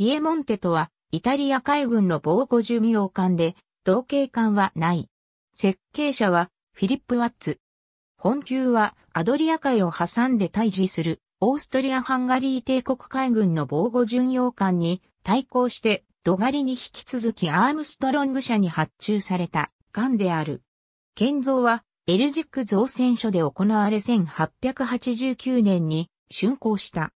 ピエモンテとは、イタリア海軍の防護巡洋艦で、同型艦はない。設計者は、フィリップ・ワッツ。本級は、アドリア海を挟んで対峙する、オーストリア・ハンガリー帝国海軍の防護巡洋艦に、対抗して、ドガリに引き続きアームストロング社に発注された、艦である。建造は、エルジック造船所で行われ1889年に竣工した。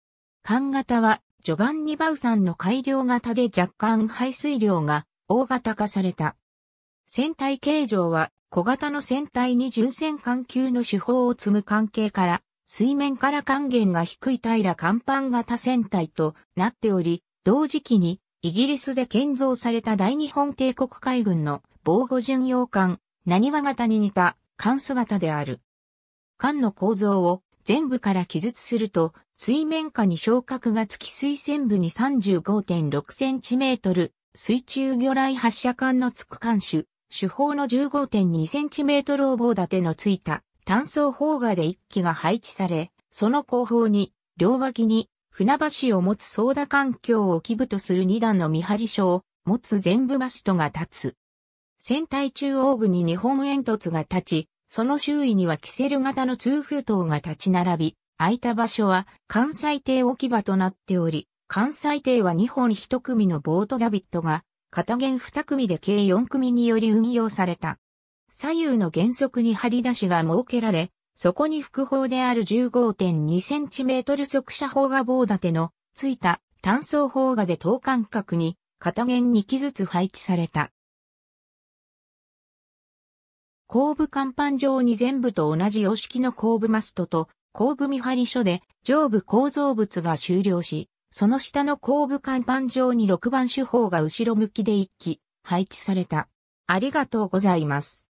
艦型はジョバンニ・バウさんの改良型で若干排水量が大型化された。船体形状は小型の船体に純線環球の手法を積む関係から、水面から還元が低い平ら甲板型船体となっており、同時期にイギリスで建造された大日本帝国海軍の防護巡洋艦、何和型に似た艦姿である。艦の構造を全部から記述すると、水面下に昇格がつき水線部に 35.6cm、水中魚雷発射管のつく艦種、主砲の 15.2cm 応棒立てのついた単素砲画で1機が配置され、その後方に、両脇に、船橋を持つ操舵環境を基部とする2段の見張り所を持つ全部マストが立つ。船体中央部に日本煙突が立ち、その周囲にはキセル型の通風塔が立ち並び、空いた場所は関西艇置き場となっており、関西艇は2本1組のボートダビットが、片弦2組で計4組により運用された。左右の原則に張り出しが設けられ、そこに複砲である 15.2cm 速射砲が棒立てのついた単装砲がで等間隔に片弦2機ずつ配置された。後部甲板上に全部と同じ様式の後部マストと後部見張り所で上部構造物が終了し、その下の後部甲板上に6番手法が後ろ向きで一機配置された。ありがとうございます。